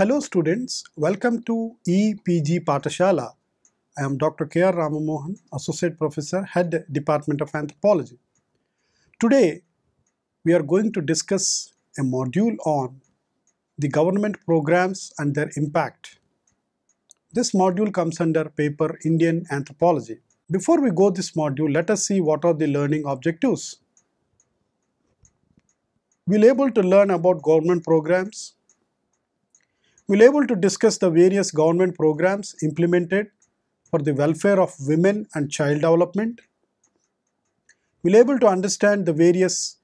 Hello students, welcome to EPG Patashala. I am Dr. K.R. Ramamohan, Associate Professor, Head Department of Anthropology. Today, we are going to discuss a module on the government programs and their impact. This module comes under paper Indian Anthropology. Before we go this module, let us see what are the learning objectives. We'll able to learn about government programs, we'll able to discuss the various government programs implemented for the welfare of women and child development. We'll able to understand the various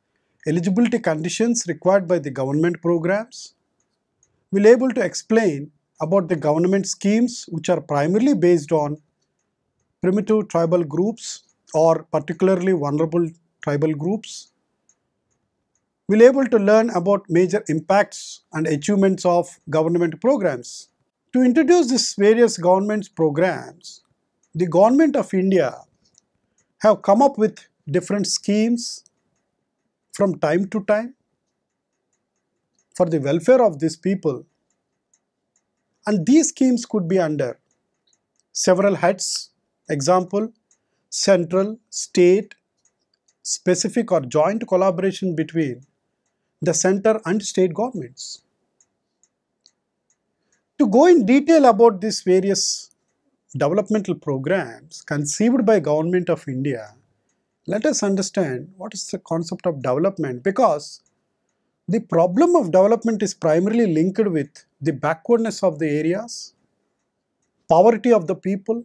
eligibility conditions required by the government programs. We'll able to explain about the government schemes which are primarily based on primitive tribal groups or particularly vulnerable tribal groups we'll able to learn about major impacts and achievements of government programs. To introduce these various government's programs, the government of India have come up with different schemes from time to time for the welfare of these people and these schemes could be under several heads example central state specific or joint collaboration between the center and state governments. To go in detail about these various developmental programs conceived by government of India, let us understand what is the concept of development because the problem of development is primarily linked with the backwardness of the areas, poverty of the people,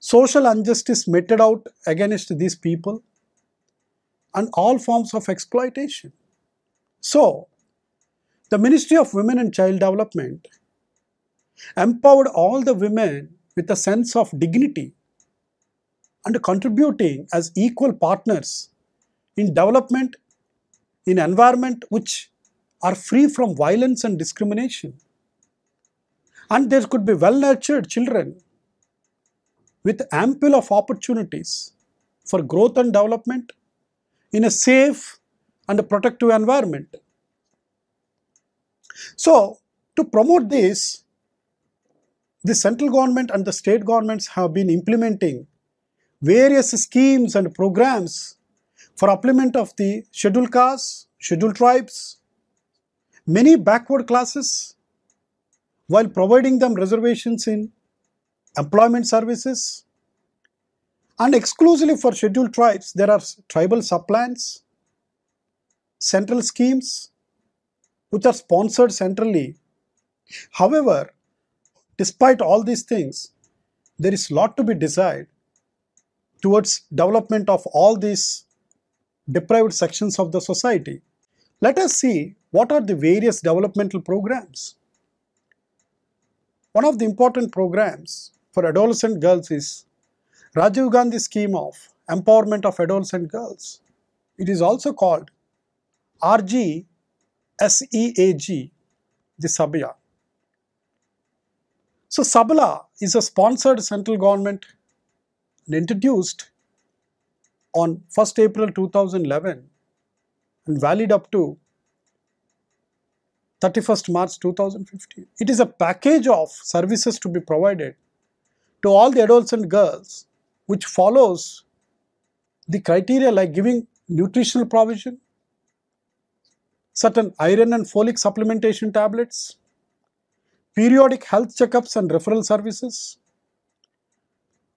social injustice meted out against these people, and all forms of exploitation. So, the Ministry of Women and Child Development empowered all the women with a sense of dignity and contributing as equal partners in development in environment which are free from violence and discrimination. And there could be well-nurtured children with ample of opportunities for growth and development in a safe and a protective environment. So, to promote this, the central government and the state governments have been implementing various schemes and programs for upliftment of the scheduled castes, scheduled tribes, many backward classes, while providing them reservations in employment services. And exclusively for scheduled tribes, there are tribal subplans, central schemes which are sponsored centrally. However, despite all these things, there is lot to be desired towards development of all these deprived sections of the society. Let us see what are the various developmental programs. One of the important programs for adolescent girls is Rajiv Gandhi scheme of empowerment of adolescent girls. It is also called RG SEAG, the Sabia. So Sabla is a sponsored central government and introduced on 1st April 2011 and valid up to 31st March 2015. It is a package of services to be provided to all the adults and girls which follows the criteria like giving nutritional provision, certain iron and folic supplementation tablets, periodic health checkups and referral services,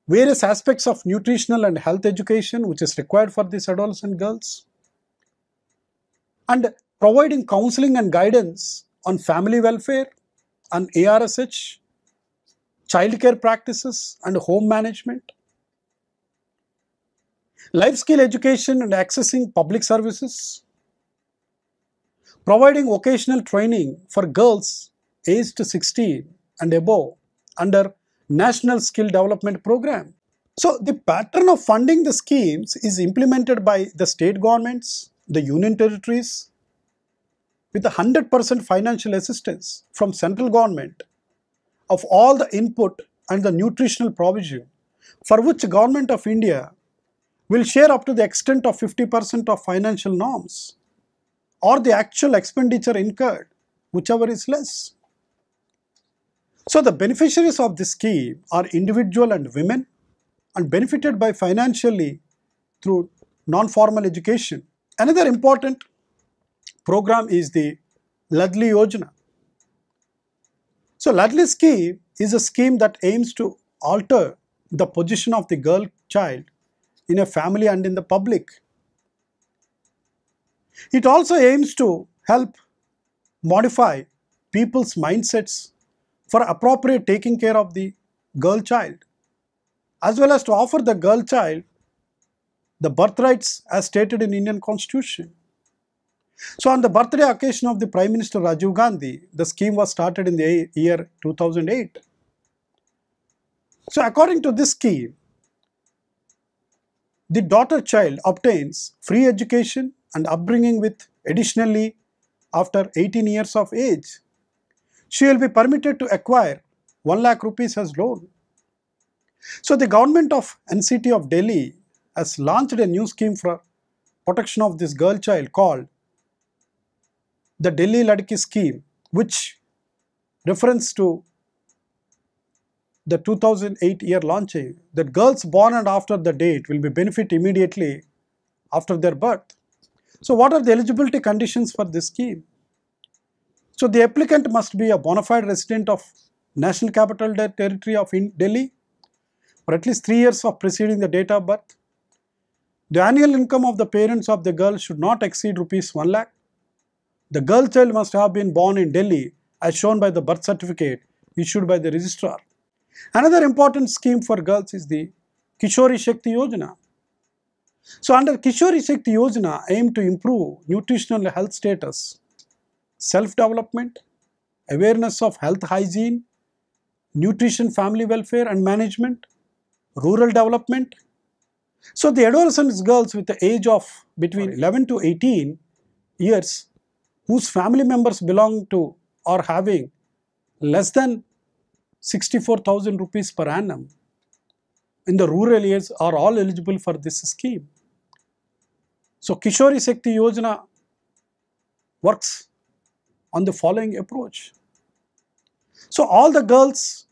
various aspects of nutritional and health education which is required for these adolescent girls, and providing counseling and guidance on family welfare, on ARSH, childcare practices and home management, life skill education and accessing public services, providing vocational training for girls aged 16 and above under National Skill Development Program. So the pattern of funding the schemes is implemented by the state governments, the union territories, with 100% financial assistance from central government of all the input and the nutritional provision for which government of India will share up to the extent of 50% of financial norms or the actual expenditure incurred, whichever is less. So the beneficiaries of this scheme are individual and women and benefited by financially through non-formal education. Another important program is the Ladli Yojana. So Ladli scheme is a scheme that aims to alter the position of the girl child in a family and in the public it also aims to help modify people's mindsets for appropriate taking care of the girl child, as well as to offer the girl child the birthrights as stated in Indian Constitution. So on the birthday occasion of the Prime Minister Rajiv Gandhi, the scheme was started in the year 2008. So according to this scheme, the daughter child obtains free education, and upbringing with additionally after 18 years of age. She will be permitted to acquire 1 lakh rupees as loan. So the government of NCT of Delhi has launched a new scheme for protection of this girl child called the Delhi Ladki scheme which reference to the 2008 year launching that girls born and after the date will be benefit immediately after their birth. So what are the eligibility conditions for this scheme? So the applicant must be a bona fide resident of National Capital Territory of Delhi for at least three years of preceding the date of birth. The annual income of the parents of the girl should not exceed rupees 1 lakh. The girl child must have been born in Delhi as shown by the birth certificate issued by the registrar. Another important scheme for girls is the Kishori Shakti Yojana. So under Kishori Shakti Yojana, aim to improve nutritional health status, self-development, awareness of health hygiene, nutrition, family welfare and management, rural development. So the adolescent girls with the age of between 11 to 18 years whose family members belong to or having less than 64,000 rupees per annum in the rural areas are all eligible for this scheme. So, Kishori Shakti Yojana works on the following approach. So, all the girls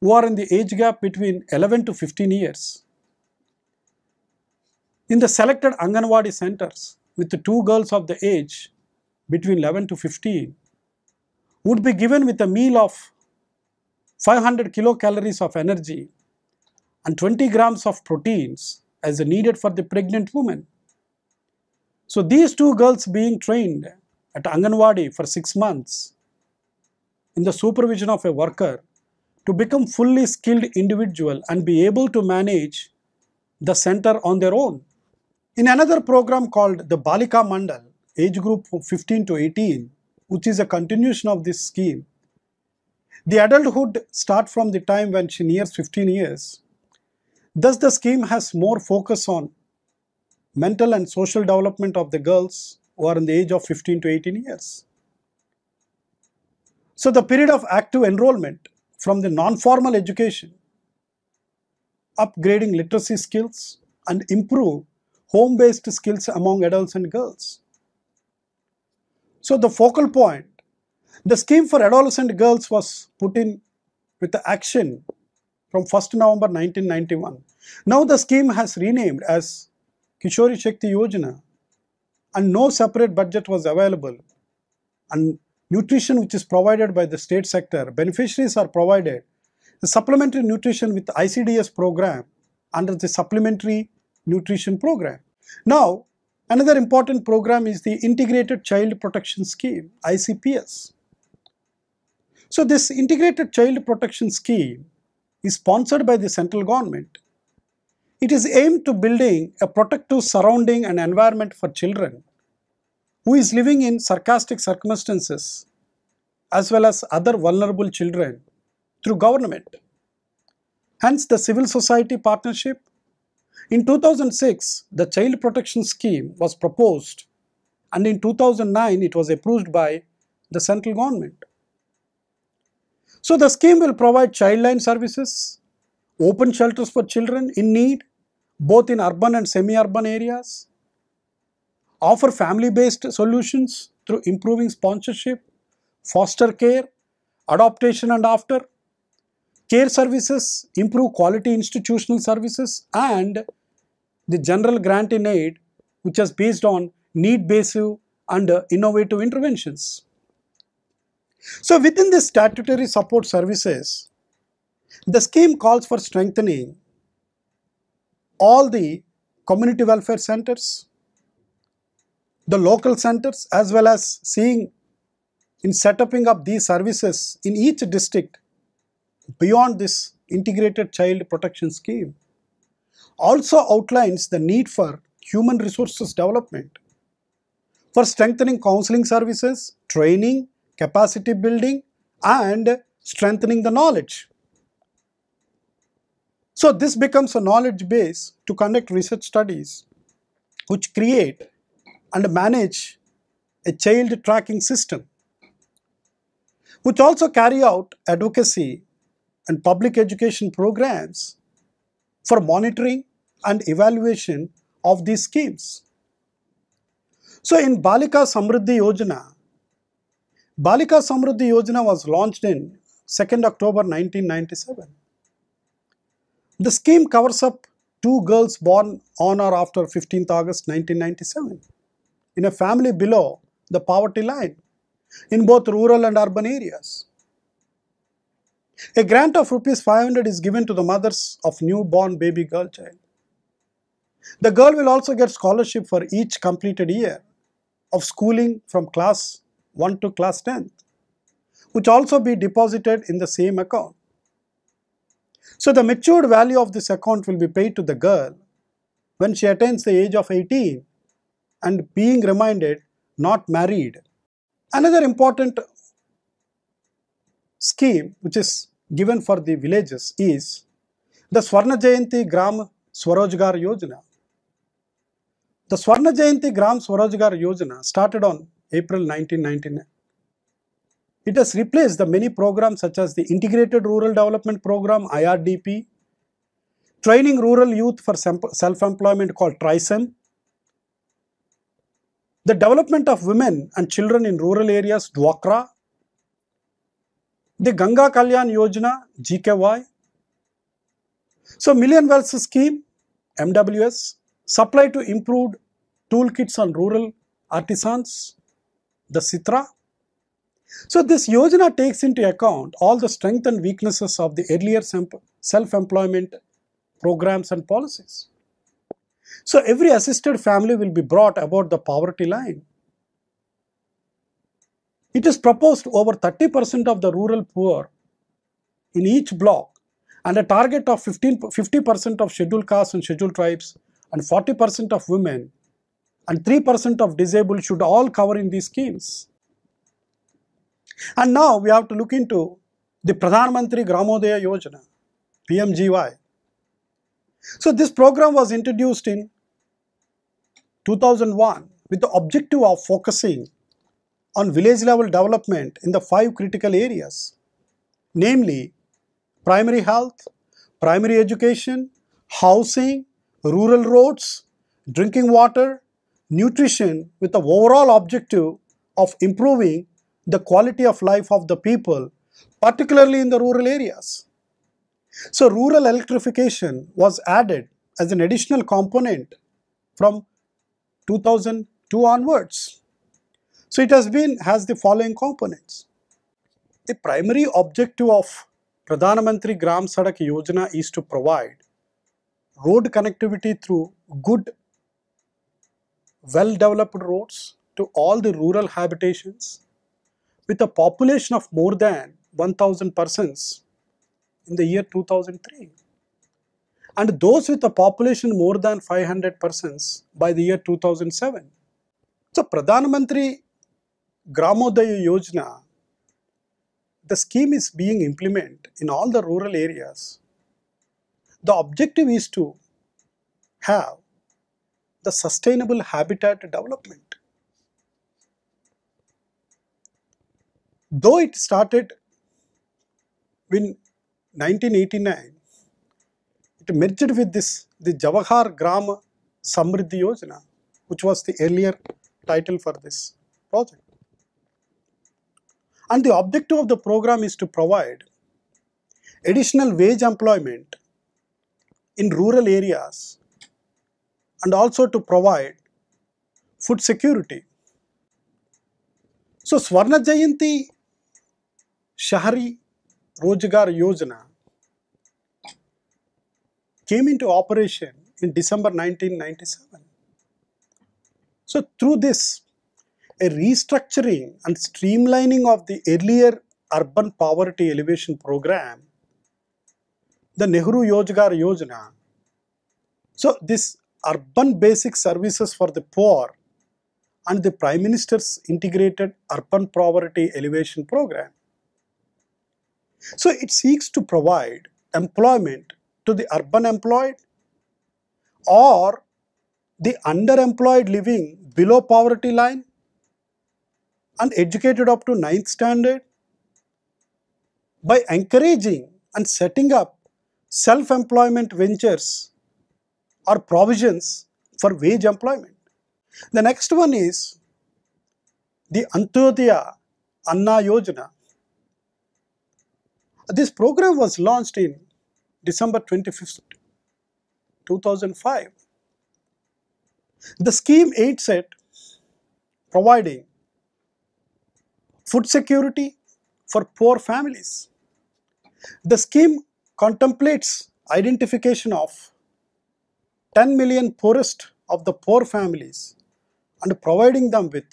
who are in the age gap between 11 to 15 years, in the selected Anganwadi centers with the two girls of the age between 11 to 15, would be given with a meal of 500 kilocalories of energy and 20 grams of proteins as needed for the pregnant woman. So these two girls being trained at Anganwadi for six months in the supervision of a worker to become fully skilled individual and be able to manage the center on their own. In another program called the Balika Mandal, age group 15 to 18, which is a continuation of this scheme, the adulthood start from the time when she nears 15 years. Thus the scheme has more focus on mental and social development of the girls who are in the age of 15 to 18 years. So the period of active enrollment from the non-formal education, upgrading literacy skills and improve home-based skills among adults and girls. So the focal point, the scheme for adolescent girls was put in with the action from 1st November 1991. Now the scheme has renamed as Kishori Shakti Yojana, and no separate budget was available, and nutrition which is provided by the state sector, beneficiaries are provided, the supplementary nutrition with ICDS program under the supplementary nutrition program. Now, another important program is the Integrated Child Protection Scheme, ICPS. So this Integrated Child Protection Scheme is sponsored by the central government it is aimed to building a protective surrounding and environment for children who is living in sarcastic circumstances as well as other vulnerable children through government. Hence the civil society partnership. In 2006, the child protection scheme was proposed and in 2009 it was approved by the central government. So the scheme will provide childline services, open shelters for children in need, both in urban and semi-urban areas, offer family-based solutions through improving sponsorship, foster care, adoption and after, care services, improve quality institutional services and the general grant in aid which is based on need-based and innovative interventions. So within the statutory support services, the scheme calls for strengthening all the community welfare centers, the local centers as well as seeing in setting up these services in each district beyond this integrated child protection scheme also outlines the need for human resources development for strengthening counseling services, training, capacity building and strengthening the knowledge. So this becomes a knowledge base to conduct research studies which create and manage a child tracking system which also carry out advocacy and public education programs for monitoring and evaluation of these schemes. So in Balika Samruddhi Yojana, Balika Samruddhi Yojana was launched in 2nd October 1997. The scheme covers up two girls born on or after 15th August 1997 in a family below the poverty line in both rural and urban areas. A grant of rupees 500 is given to the mothers of newborn baby girl child. The girl will also get scholarship for each completed year of schooling from class 1 to class 10, which also be deposited in the same account. So the matured value of this account will be paid to the girl when she attains the age of 18 and being reminded not married. Another important scheme which is given for the villages is the Swarna Jayanti Gram Swarojgar Yojana. The Swarna Jayanti Gram Swarojgar Yojana started on April 1999. It has replaced the many programs such as the Integrated Rural Development Program, IRDP, Training Rural Youth for Self-Employment called TRISEM, the development of women and children in rural areas, Dwakra, the Ganga Kalyan Yojana, GKY. So, Million Wells Scheme, MWS, supply to improved toolkits on rural artisans, the Sitra, so this Yojana takes into account all the strengths and weaknesses of the earlier self-employment programs and policies. So every assisted family will be brought about the poverty line. It is proposed over 30% of the rural poor in each block and a target of 15, 50% of scheduled castes and scheduled tribes and 40% of women and 3% of disabled should all cover in these schemes. And now we have to look into the Pradhan Mantri Gramodaya Yojana, PMGY. So this program was introduced in 2001 with the objective of focusing on village level development in the five critical areas, namely primary health, primary education, housing, rural roads, drinking water, nutrition with the overall objective of improving the quality of life of the people, particularly in the rural areas. So rural electrification was added as an additional component from 2002 onwards. So it has been has the following components. The primary objective of Pradhan Mantri Gram Sadak Yojana is to provide road connectivity through good, well-developed roads to all the rural habitations with a population of more than 1000 persons in the year 2003 and those with a population more than 500 persons by the year 2007. So Pradhan Mantri Gramodaya Yojana, the scheme is being implemented in all the rural areas. The objective is to have the sustainable habitat development. though it started in 1989, it merged with this the Jawahar Gram Samriddhi Yojana, which was the earlier title for this project. And the objective of the program is to provide additional wage employment in rural areas and also to provide food security. So Swarna Jayanti Shahri Rojgar Yojana came into operation in December 1997. So through this, a restructuring and streamlining of the earlier urban poverty elevation program, the Nehru Yojgar Yojana. So this urban basic services for the poor and the Prime Minister's integrated urban poverty elevation program so it seeks to provide employment to the urban employed or the underemployed living below poverty line and educated up to ninth standard by encouraging and setting up self-employment ventures or provisions for wage employment. The next one is the Antyodaya Anna Yojana this program was launched in December 25th, 2005. The scheme aids at providing food security for poor families. The scheme contemplates identification of 10 million poorest of the poor families and providing them with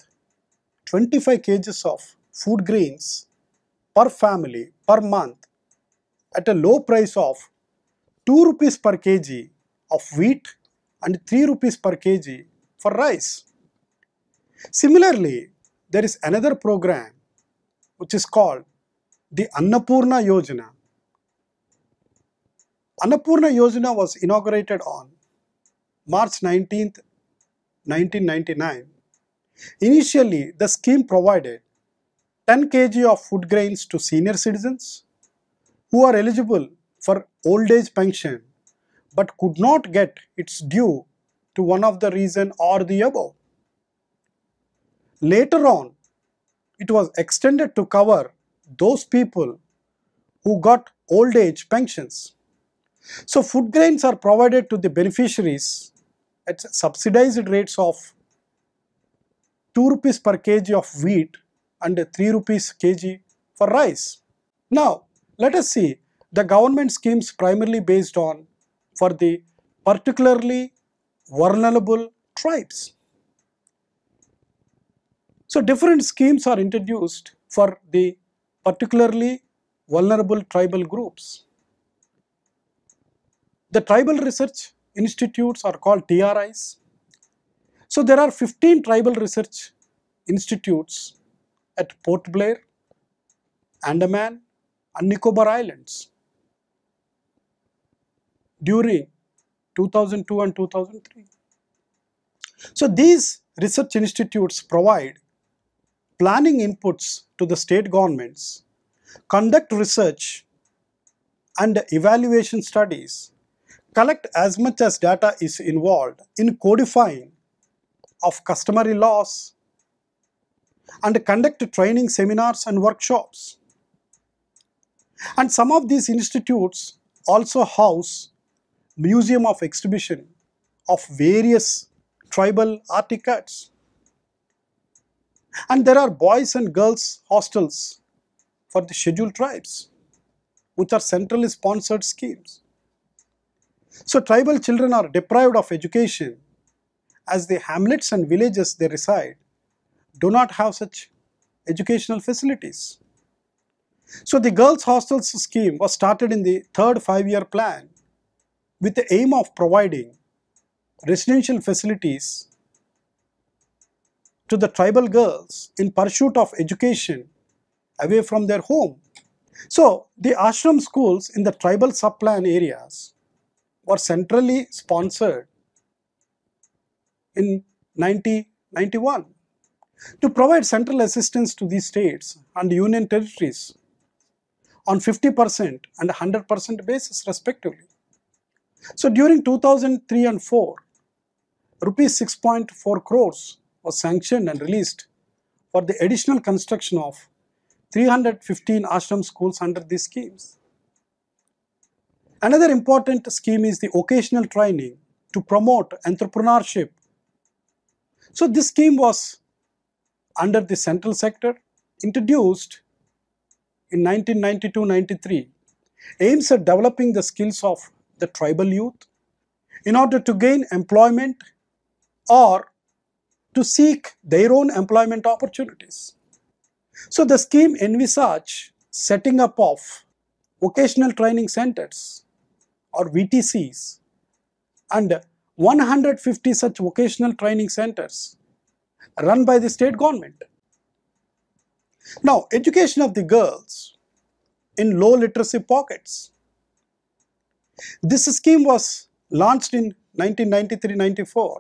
25 kgs of food grains per family per month at a low price of 2 rupees per kg of wheat and 3 rupees per kg for rice. Similarly, there is another program which is called the Annapurna Yojana. Annapurna Yojana was inaugurated on March 19, 1999. Initially, the scheme provided 10 kg of food grains to senior citizens, who are eligible for old age pension but could not get its due to one of the reason or the above. Later on, it was extended to cover those people who got old age pensions. So food grains are provided to the beneficiaries at subsidized rates of 2 rupees per kg of wheat and 3 rupees kg for rice. Now, let us see the government schemes primarily based on for the particularly vulnerable tribes. So different schemes are introduced for the particularly vulnerable tribal groups. The tribal research institutes are called TRIs. So there are 15 tribal research institutes at Port Blair, Andaman, and Nicobar Islands during 2002 and 2003. So these research institutes provide planning inputs to the state governments, conduct research and evaluation studies, collect as much as data is involved in codifying of customary laws and conduct training seminars and workshops. And some of these institutes also house museum of exhibition of various tribal artifacts. And there are boys and girls hostels for the scheduled tribes, which are centrally sponsored schemes. So tribal children are deprived of education as the hamlets and villages they reside do not have such educational facilities. So the girls hostels scheme was started in the third five-year plan with the aim of providing residential facilities to the tribal girls in pursuit of education away from their home. So the ashram schools in the tribal sub-plan areas were centrally sponsored in 1991 to provide central assistance to these states and union territories on 50% and 100% basis respectively. So during 2003 and 4, rupees 6.4 crores was sanctioned and released for the additional construction of 315 ashram schools under these schemes. Another important scheme is the occasional training to promote entrepreneurship. So this scheme was under the central sector introduced in 1992-93 aims at developing the skills of the tribal youth in order to gain employment or to seek their own employment opportunities. So the scheme envisaged setting up of vocational training centers or VTCs and 150 such vocational training centers run by the state government. Now, education of the girls in low literacy pockets. This scheme was launched in 1993-94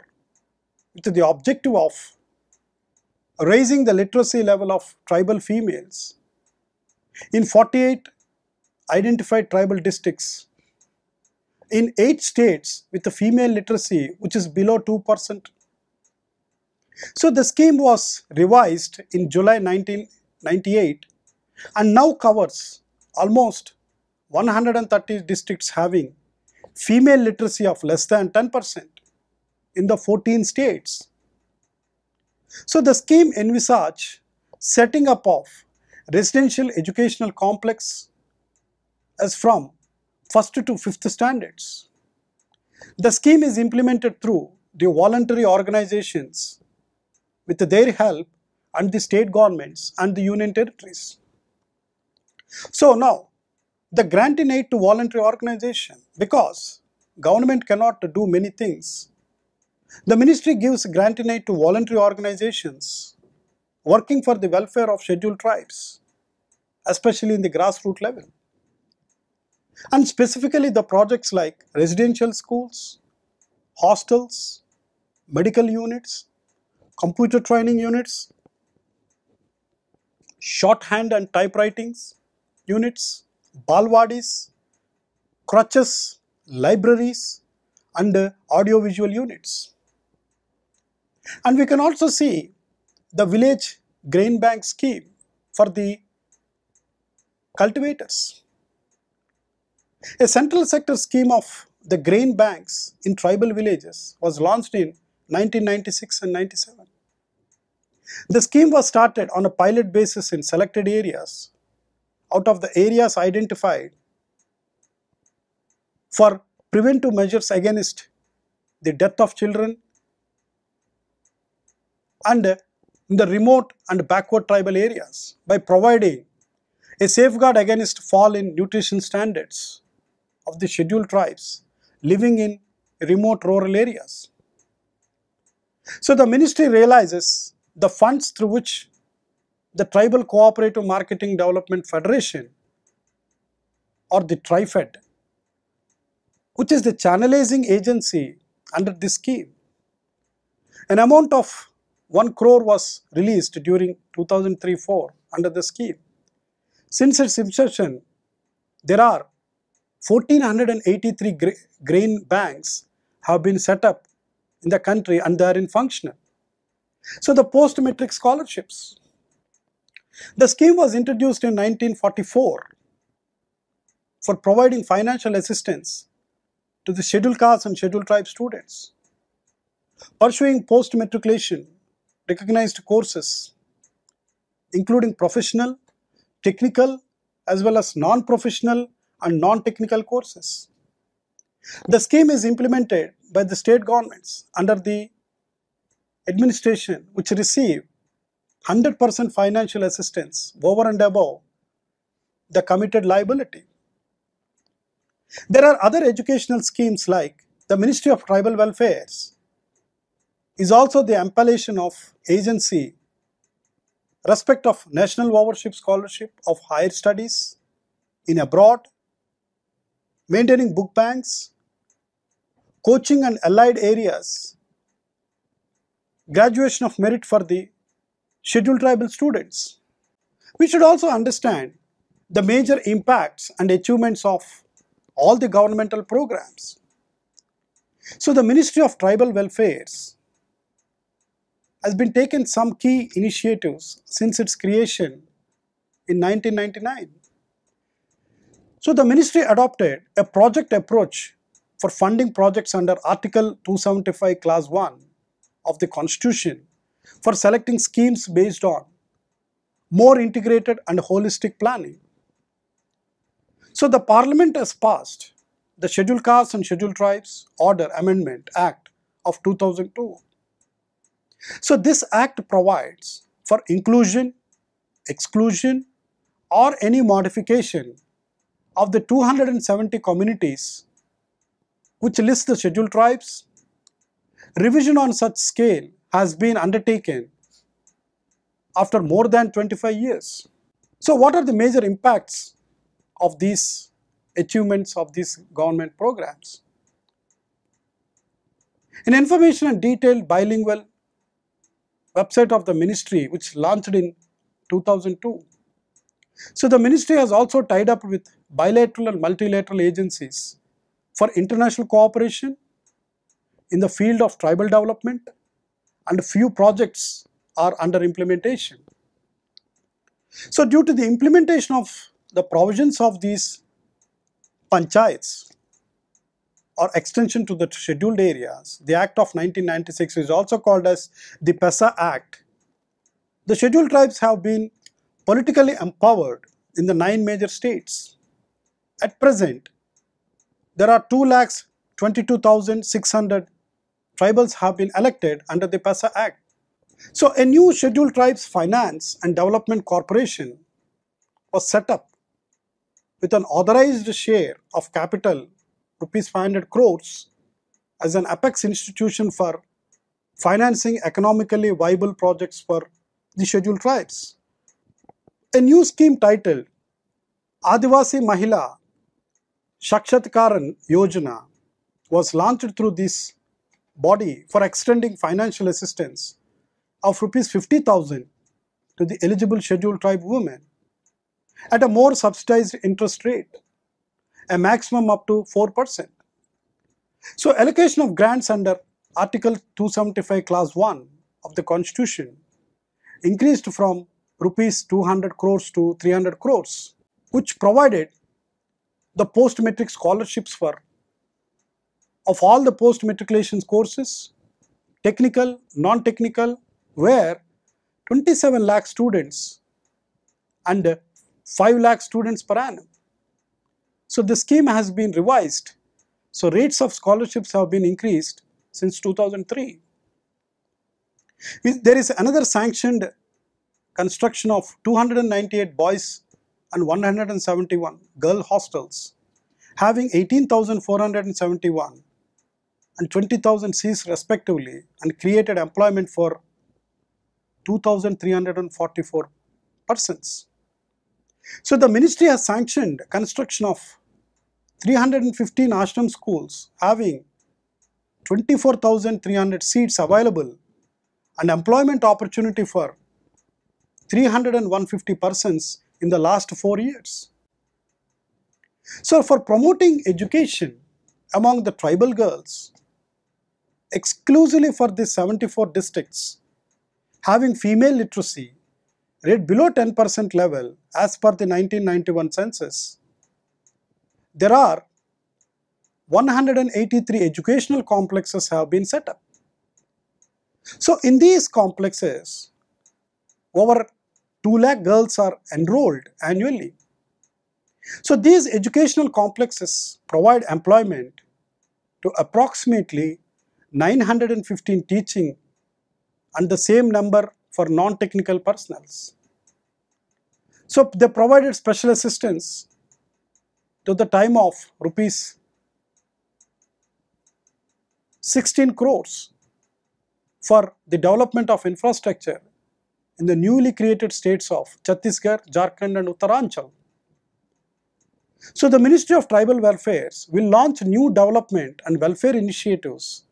with the objective of raising the literacy level of tribal females in 48 identified tribal districts in 8 states with the female literacy which is below 2%. So the scheme was revised in July 19 98 and now covers almost 130 districts having female literacy of less than 10% in the 14 states. So the scheme envisage setting up of residential educational complex as from 1st to 5th standards. The scheme is implemented through the voluntary organizations with their help and the state governments and the union territories. So now, the granting aid to voluntary organization because government cannot do many things. The ministry gives granting aid to voluntary organizations working for the welfare of scheduled tribes, especially in the grassroots level. And specifically the projects like residential schools, hostels, medical units, computer training units, shorthand and typewritings, units, balwadis, crutches, libraries and uh, audiovisual units. And we can also see the village grain bank scheme for the cultivators. A central sector scheme of the grain banks in tribal villages was launched in 1996 and 97. The scheme was started on a pilot basis in selected areas. Out of the areas identified for preventive measures against the death of children and the remote and backward tribal areas by providing a safeguard against fall in nutrition standards of the scheduled tribes living in remote rural areas. So the ministry realizes the funds through which the Tribal Cooperative Marketing Development Federation or the TRIFED, which is the channelizing agency under this scheme. An amount of 1 crore was released during 2003-4 under the scheme. Since its inception, there are 1483 gra grain banks have been set up in the country and they are in functional. So the post-metric scholarships. The scheme was introduced in 1944 for providing financial assistance to the scheduled caste and scheduled tribe students. Pursuing post-matriculation recognized courses including professional, technical as well as non-professional and non-technical courses. The scheme is implemented by the state governments under the administration which receive 100% financial assistance over and above the committed liability. There are other educational schemes like the Ministry of Tribal Welfares is also the appellation of agency respect of national overship scholarship of higher studies in abroad, maintaining book banks, coaching and allied areas graduation of merit for the scheduled tribal students. We should also understand the major impacts and achievements of all the governmental programs. So the Ministry of Tribal Welfares has been taken some key initiatives since its creation in 1999. So the ministry adopted a project approach for funding projects under Article 275 Clause 1 of the Constitution for selecting schemes based on more integrated and holistic planning. So the Parliament has passed the Scheduled Castes and Scheduled Tribes Order Amendment Act of 2002. So this act provides for inclusion, exclusion or any modification of the 270 communities which list the scheduled tribes revision on such scale has been undertaken after more than 25 years. So what are the major impacts of these achievements of these government programs? An information and detailed bilingual website of the ministry which launched in 2002. So the ministry has also tied up with bilateral and multilateral agencies for international cooperation in the field of tribal development and few projects are under implementation. So due to the implementation of the provisions of these panchayats or extension to the scheduled areas, the Act of 1996 is also called as the PESA Act. The scheduled tribes have been politically empowered in the nine major states. At present, there are 2,22,600 tribals have been elected under the PESA Act. So a new Scheduled Tribes Finance and Development Corporation was set up with an authorized share of capital rupees 500 crores as an apex institution for financing economically viable projects for the scheduled tribes. A new scheme titled Adivasi Mahila Shakshatkaran Yojana was launched through this body for extending financial assistance of rupees 50,000 to the eligible scheduled tribe women at a more subsidized interest rate, a maximum up to 4%. So allocation of grants under Article 275 Clause 1 of the Constitution increased from rupees 200 crores to 300 crores, which provided the post-metric scholarships for of all the post matriculation courses, technical, non-technical, where 27 lakh students and 5 lakh students per annum. So the scheme has been revised. So rates of scholarships have been increased since 2003. There is another sanctioned construction of 298 boys and 171 girl hostels having 18,471 and 20,000 seats respectively and created employment for 2,344 persons. So the ministry has sanctioned construction of 315 ashram schools having 24,300 seats available and employment opportunity for 350 persons in the last four years. So for promoting education among the tribal girls, exclusively for the 74 districts having female literacy rate below 10% level as per the 1991 census. There are 183 educational complexes have been set up. So in these complexes, over 2 lakh girls are enrolled annually. So these educational complexes provide employment to approximately 915 teaching and the same number for non-technical personals. So they provided special assistance to the time of rupees 16 crores for the development of infrastructure in the newly created states of Chhattisgarh, Jharkhand and Uttaranchal. So the Ministry of Tribal Welfare will launch new development and welfare initiatives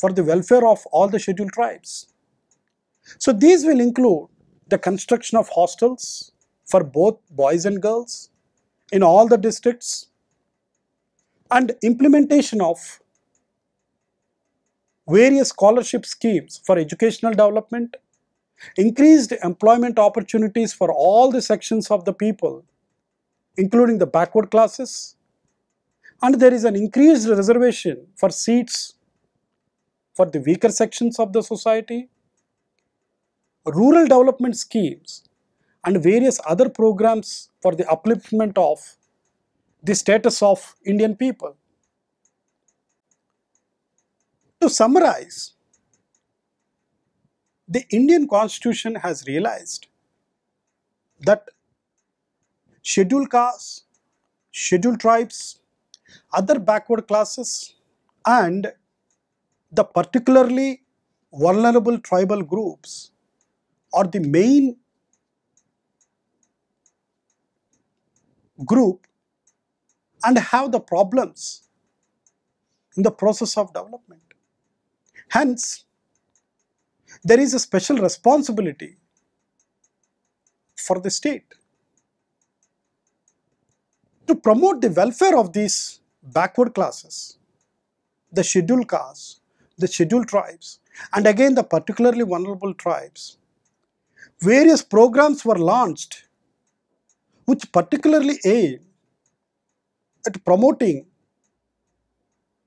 for the welfare of all the scheduled tribes. So these will include the construction of hostels for both boys and girls in all the districts and implementation of various scholarship schemes for educational development, increased employment opportunities for all the sections of the people, including the backward classes, and there is an increased reservation for seats for the weaker sections of the society, rural development schemes and various other programs for the upliftment of the status of Indian people. To summarize, the Indian constitution has realized that scheduled castes, scheduled tribes, other backward classes and the particularly vulnerable tribal groups are the main group and have the problems in the process of development. Hence, there is a special responsibility for the state to promote the welfare of these backward classes, the scheduled castes, the scheduled tribes and again the particularly vulnerable tribes, various programs were launched which particularly aim at promoting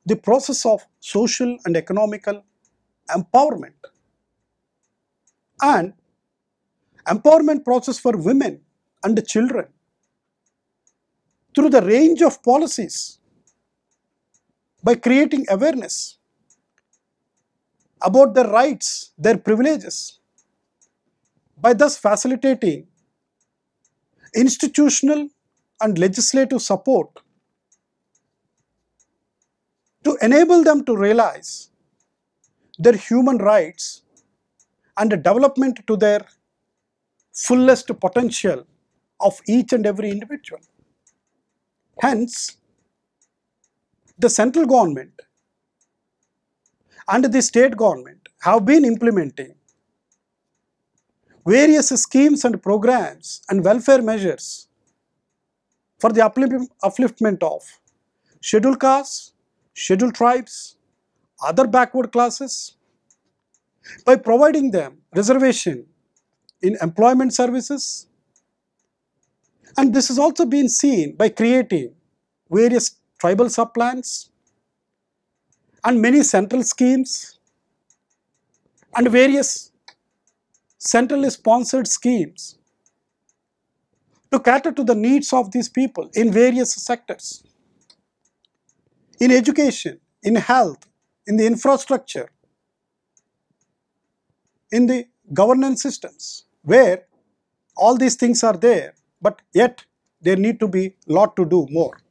the process of social and economical empowerment and empowerment process for women and children through the range of policies by creating awareness about their rights, their privileges, by thus facilitating institutional and legislative support to enable them to realize their human rights and the development to their fullest potential of each and every individual. Hence, the central government and the state government have been implementing various schemes and programs and welfare measures for the upliftment of scheduled castes, scheduled tribes, other backward classes by providing them reservation in employment services. And this has also been seen by creating various tribal subplans and many central schemes and various centrally sponsored schemes to cater to the needs of these people in various sectors, in education, in health, in the infrastructure, in the governance systems, where all these things are there, but yet there need to be lot to do more.